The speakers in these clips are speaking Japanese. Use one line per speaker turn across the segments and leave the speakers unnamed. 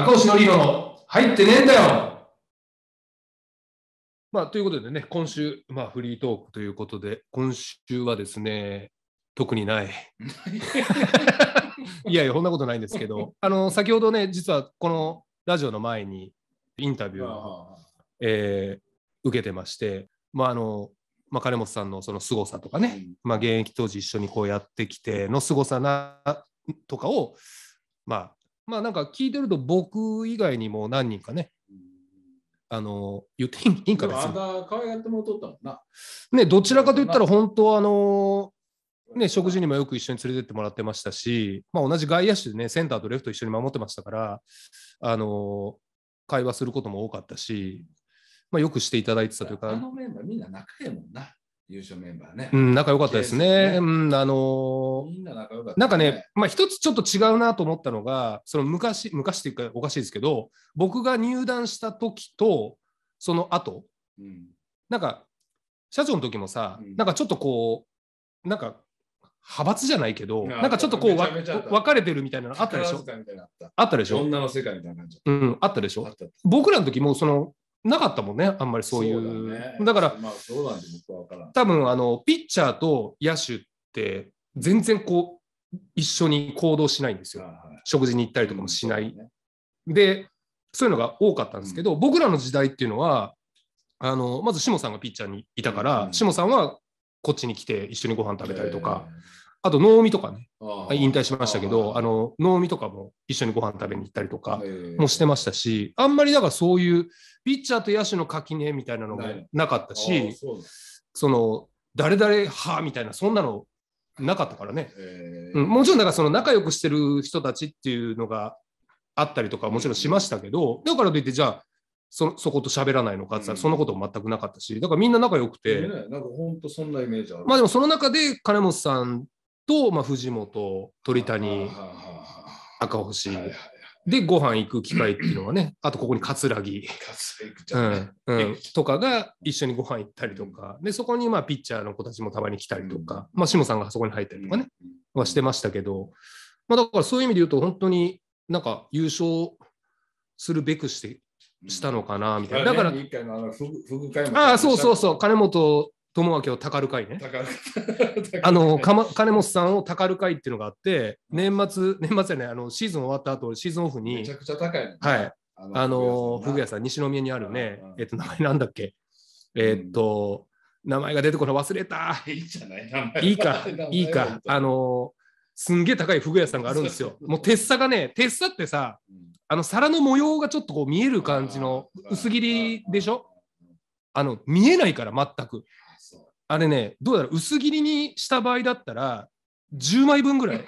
赤星のりの入ってねえんだよ。まあ、ということでね、今週、まあ、フリートークということで、今週はですね、特にない。いやいや、そんなことないんですけど、あの先ほどね、実はこのラジオの前にインタビューを、えー、受けてまして、まああのまあ、金本さんのその凄さとかね、まあ、現役当時一緒にこうやってきての凄さなとかを、まあ、まあなんか聞いてると僕以外にも何人かね、あの言っていいんか別に。可愛がってもとったもんな。ね、どちらかといったら本当あのね、食事にもよく一緒に連れてってもらってましたし、まあ、同じ外野手でね、センターとレフト一緒に守ってましたから、あの会話することも多かったし、まあ、よくしていただいてたというか。あのメンみんな仲いいもんな。優勝メンバーね。うん、仲良かったですね。ねうん、あのー、みんな仲良かった、ね、なんかね、まあ一つちょっと違うなと思ったのが、その昔、昔っていうかおかしいですけど、僕が入団した時と、その後、うん、なんか、社長の時もさ、うん、なんかちょっとこう、なんか、派閥じゃないけど、なんかちょっとこう分かれてるみたいなのあったでしょ
あったでしょ女
の世界みたいな感じ。うん、あったでしょ僕らの時もそのなかったもんね、あんまりそういう。だね、だから、多分あのピッチャーと野手って全然こう一緒に行動しないんですよ、はい、食事に行ったりとかもしない。うん、で、そういうのが多かったんですけど、うん、僕らの時代っていうのは、あのまず下さんがピッチャーにいたから、うん、下さんはこっちに来て一緒にご飯食べたりとか。あと能見とかね、引退しましたけど、あの能見とかも一緒にご飯食べに行ったりとかもしてましたし、あんまりだからそういうピッチャーと野手の垣根みたいなのがなかったし、その誰々派みたいな、そんなのなかったからね、えー、うん、もちろんだからその仲良くしてる人たちっていうのがあったりとかもちろんしましたけど、だからといってじゃあそそこと喋らないのかって言ったら、そんなことも全くなかったしだからみんな仲良くて、なんか本当そんなイメージあるまあでもその中で金本さんと、まあ、藤本鳥谷赤星、はいはいで、ご飯行く機会っていうのはね、あとここに葛城。葛城、ね、うん、うん、とかが一緒にご飯行ったりとか、で、そこにまあピッチャーの子たちもたまに来たりとか、うん、まあ、下さんがそこに入ったりとかね、はしてましたけど、まあ、だからそういう意味で言うと、本当になんか優勝するべくしてしたのかなみたいな。だから、ああ、そうそうそう、金本友明をたかる会ね。あの、かま、金本さんをたかる会っていうのがあって、年末、年末やね、あの、シーズン終わった後、シーズンオフに。めちゃくちゃ高い、ね、はい。あの、ふぐ屋さん、西宮にあるね、えっと、名前なんだっけ。えっと、名前が出てこない、忘れた。いいじゃない、名前。いいか、いいか、あの、すんげえ高いふぐ屋さんがあるんですよ。もう、鉄砂がね、鉄砂ってさ、あの、皿の模様がちょっとこう見える感じの薄切りでしょあの、見えないから、全く。あれね、どうだろう、薄切りにした場合だったら、10枚分ぐらい。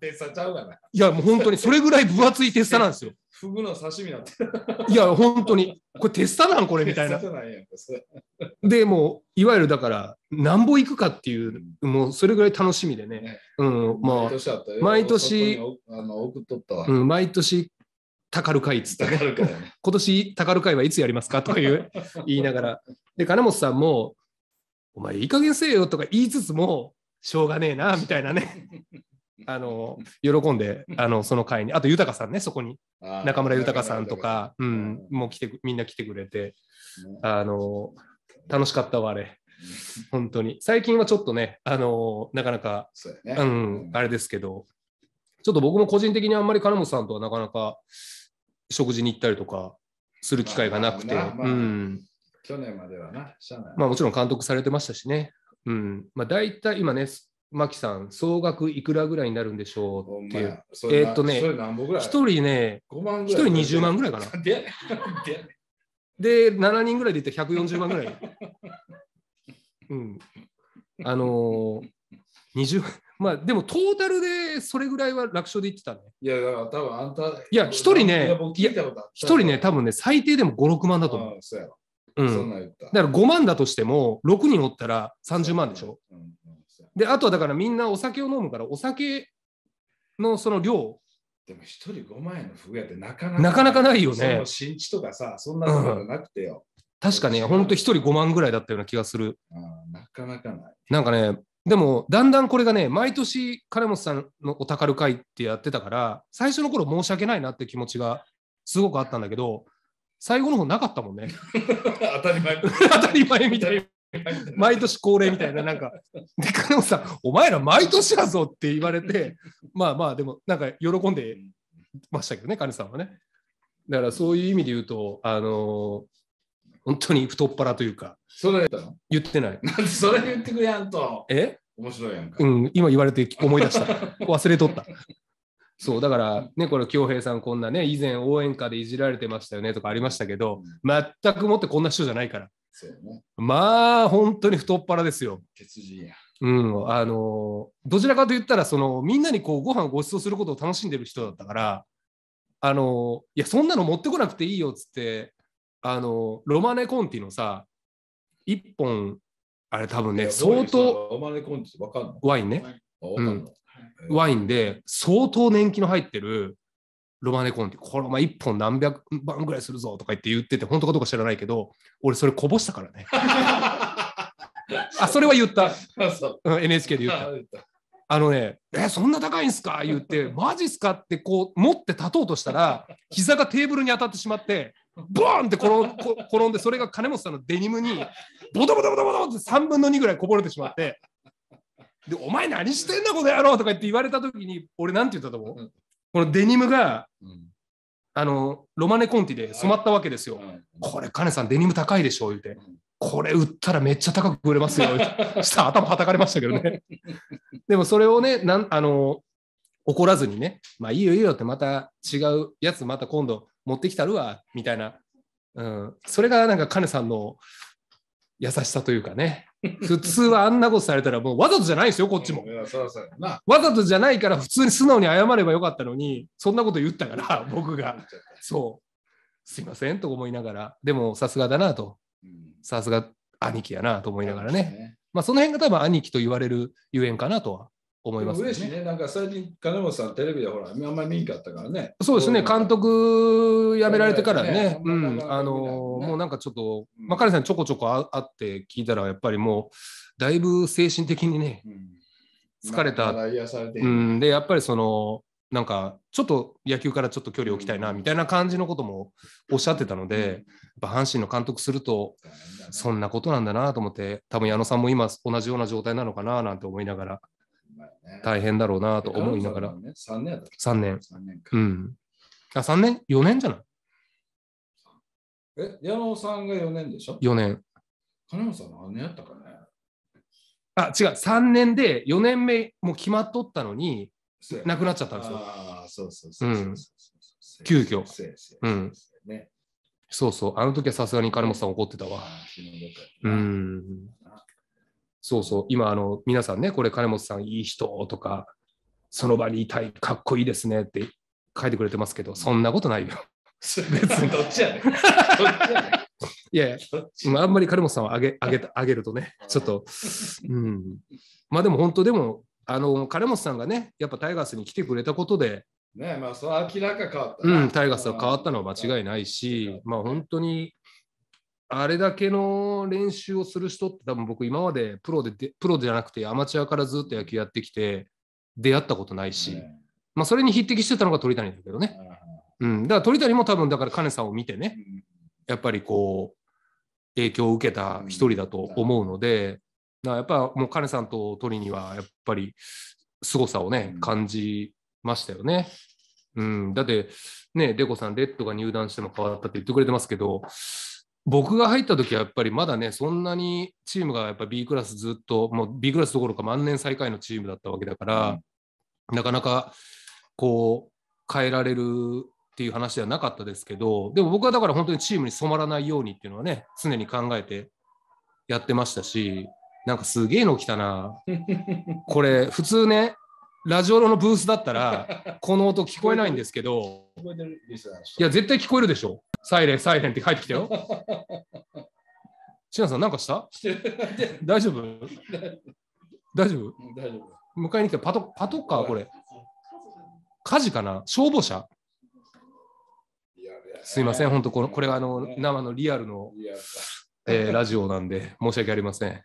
テ ちゃうがな。いや、もう本当に、それぐらい分厚いテスタなんですよ。フ グの刺身だって。いや、本当に、これテスタなん、これみたいな。でもう、いわゆるだから、なんぼいくかっていう、もうそれぐらい楽しみでね。ねうん、まあ、毎年、あの送っとったうん、毎年たかる会っつってね、今年たかる会はいつやりますかとかいう言いながらで金本さんもお前いい加減せえよとか言いつつも、しょうがねえな、みたいなね。あの、喜んで、あの、その会に。あと、豊さんね、そこに。中村豊さんとか、うん、もう来て、みんな来てくれて、あの、楽しかったわ、あれ。本当に。最近はちょっとね、あの、なかなか、うね、うん、あれですけど、ちょっと僕も個人的にあんまり金本さんとはなかなか食事に行ったりとかする機会がなくて、去年まではな、まあ、もちろん監督されてましたしね。うん。まあ、大体今ね、木さん、総額いくらぐらいになるんでしょうっていう。えー、っとね、一人ね、一人20万ぐらいかな。で、で7人ぐらいで言って140万ぐらい。うん。あのー、20万。まあでもトータルでそれぐらいは楽勝で言ってたね。いや、だから多分あんた。いや、一人ね、一人ね、多分ね、最低でも5、6万だと思う。そうやろうん、だから5万だとしても6人おったら30万でしょ、うんうん、であとはだからみんなお酒を飲むからお酒のその量でも1人5万円の服屋ってなかなかなかなかないよね新地とかさそんなことなくてよ、確かねほんと1人5万ぐらいだったような気がするなかなかないなんかねでもだんだんこれがね毎年金本さんのお宝会ってやってたから最初の頃申し訳ないなって気持ちがすごくあったんだけど最後の方なかったもんね。当たり前。当たり前みたいな。毎年恒例みたいな、なんか、で、金本さん、お前ら毎年だぞって言われて、まあまあ、でも、なんか喜んでましたけどね、金さんはね。だからそういう意味で言うと、あのー、本当に太っ腹というか、それ言ってない。なんでそれ言ってくれやんと。え面白いやんか。うん、今言われて思い出した。忘れとった。そうだからねこれ恭平さんこんなね以前応援歌でいじられてましたよねとかありましたけど、うん、全くもってこんな人じゃないから、ね、まあ本当に太っ腹ですよ鉄人やうんあのどちらかといったらそのみんなにこうご飯をご馳走することを楽しんでる人だったからあのいやそんなの持ってこなくていいよっつってあのロマネ・コンティのさ1本あれ多分ね相当ロマネ・コンティ分かんのワインね、うん、ワインで相当年季の入ってるロマネコンティこれまあ1本何百万ぐらいするぞとか言って言ってて本当かどうか知らないけど俺それこぼしたからね あそれは言った NHK で言ったあのね「えそんな高いんすか?」言って「マジっすか?」ってこう持って立とうとしたら膝がテーブルに当たってしまってボーンって転んでそれが金本さんのデニムにボトボトボトボトって3分の2ぐらいこぼれてしまってで、お前何してんだ、この野郎とか言って言われたときに、俺なんて言ったと思う、うん、このデニムが、うん、あの、ロマネコンティで染まったわけですよ。これ、カネさん、デニム高いでしょ、言うて。これ売ったらめっちゃ高く売れますよ。し た頭はたかれましたけどね。でもそれをね、なんあの怒らずにね、まあいいよいいよってまた違うやつまた今度持ってきたるわみたいな、うん、それがなんかカネさんの優しさというかね。普通はあんなことされたらもうわざとじゃないですよ、こっちも。わざとじゃないから普通に素直に謝ればよかったのに、そんなこと言ったから、僕が。そう。すいませんと思いながら、でもさすがだなと。さすが兄貴やなと思いながらね。まあその辺が多分兄貴と言われるゆえんかなとは思います、ね、嬉しいね、なんか最近、金本さん、テレビでほら、あんまり見んかったからね。そうですね、監督辞められてからね、うん、あの、もうなんかちょっと、まあ、彼さん、ちょこちょこ会って聞いたら、やっぱりもう、だいぶ精神的にね、うん、疲れた。まあ、うん、で、やっぱりその、なんか、ちょっと野球からちょっと距離を置きたいな、みたいな感じのこともおっしゃってたので、うん、やっぱ阪神の監督すると、そんなことなんだなと思って、多分矢野さんも今、同じような状態なのかな、なんて思いながら。大変だろうなと思いながら。3年三年。3年か。うん。あ、3年 ?4 年じゃないえ、矢野さんが4年でしょ ?4 年。金本さん何年やったかねあ、違う。3年で4年目もう決まっとったのに、なくなっちゃったんですよ。ああ、そうそうそうそう急遽。うそうそう、あの時はさすがに金本さん怒ってたわ。うん。そうそう、今、あの、皆さんね、これ、金本さん、いい人とか、その場にいたい、かっこいいですねって書いてくれてますけど、そんなことないよ。別に。どっちやねん。どっちやねん。いやいや、あんまり金本さんをあげあげあげるとね、ちょっと、うん。まあでも本当、でも、あの金本さんがね、やっぱタイガースに来てくれたことで、ねまあ、その明らか変わった、うん、タイガースは変わったのは間違いないし、まあ本当にあれだけの練習をする人って多分僕今までプロでプロじゃなくてアマチュアからずっと野球やってきて出会ったことないし、まあ、それに匹敵してたのが鳥谷だけどね、うん、だから鳥谷も多分だから金さんを見てねやっぱりこう影響を受けた一人だと思うので、やっぱもう金さんと鳥にはやっぱり凄さをね感じましたよね。うん、だってね、コさん、レッドが入団しても変わったって言ってくれてますけど、僕が入った時はやっぱりまだねそんなにチームがやっぱ B クラスずっともう B クラスどころか万年最下位のチームだったわけだから、うん、なかなかこう変えられるっていう話ではなかったですけどでも僕はだから本当にチームに染まらないようにっていうのはね常に考えてやってましたしなんかすげえの来たな これ普通ねラジオのブースだったら、この音聞こえないんですけど、いや、絶対聞こえるでしょ。サイレン、サイレンって帰ってきたよ。し なさん、なんかした大丈夫 大丈夫大丈夫。迎えに来たパトパトカー、これ。火事かな消防車すいません、本当これ、これがあの生のリアルの、えー、ラジオなんで、申し訳ありません。